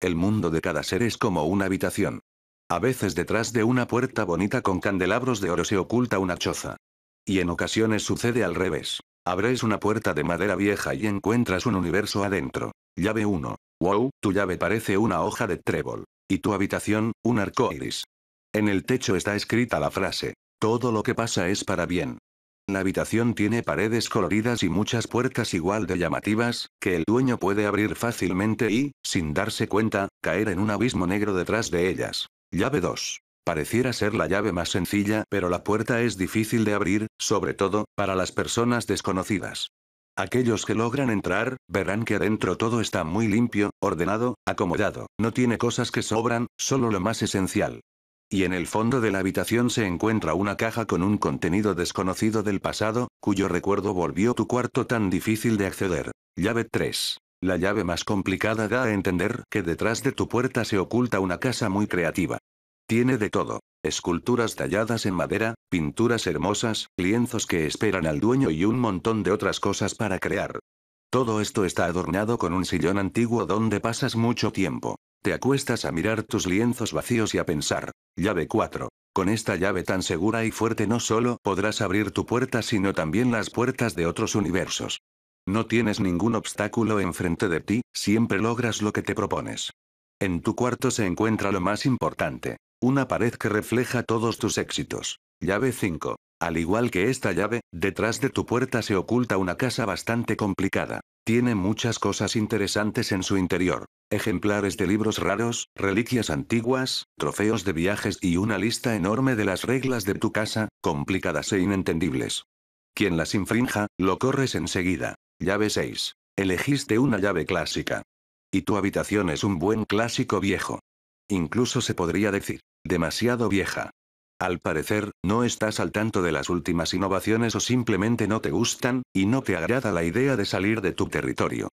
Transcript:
El mundo de cada ser es como una habitación. A veces detrás de una puerta bonita con candelabros de oro se oculta una choza. Y en ocasiones sucede al revés. Abres una puerta de madera vieja y encuentras un universo adentro. Llave 1. Wow, tu llave parece una hoja de trébol. Y tu habitación, un arco iris. En el techo está escrita la frase: Todo lo que pasa es para bien. La habitación tiene paredes coloridas y muchas puertas igual de llamativas, que el dueño puede abrir fácilmente y, sin darse cuenta, caer en un abismo negro detrás de ellas. Llave 2. Pareciera ser la llave más sencilla, pero la puerta es difícil de abrir, sobre todo, para las personas desconocidas. Aquellos que logran entrar, verán que adentro todo está muy limpio, ordenado, acomodado, no tiene cosas que sobran, solo lo más esencial. Y en el fondo de la habitación se encuentra una caja con un contenido desconocido del pasado, cuyo recuerdo volvió tu cuarto tan difícil de acceder. Llave 3. La llave más complicada da a entender que detrás de tu puerta se oculta una casa muy creativa. Tiene de todo. Esculturas talladas en madera, pinturas hermosas, lienzos que esperan al dueño y un montón de otras cosas para crear. Todo esto está adornado con un sillón antiguo donde pasas mucho tiempo. Te acuestas a mirar tus lienzos vacíos y a pensar. Llave 4. Con esta llave tan segura y fuerte no solo podrás abrir tu puerta sino también las puertas de otros universos. No tienes ningún obstáculo enfrente de ti, siempre logras lo que te propones. En tu cuarto se encuentra lo más importante. Una pared que refleja todos tus éxitos. Llave 5. Al igual que esta llave, detrás de tu puerta se oculta una casa bastante complicada. Tiene muchas cosas interesantes en su interior. Ejemplares de libros raros, reliquias antiguas, trofeos de viajes y una lista enorme de las reglas de tu casa, complicadas e inentendibles. Quien las infrinja, lo corres enseguida. Llave 6. Elegiste una llave clásica. Y tu habitación es un buen clásico viejo. Incluso se podría decir, demasiado vieja. Al parecer, no estás al tanto de las últimas innovaciones o simplemente no te gustan, y no te agrada la idea de salir de tu territorio.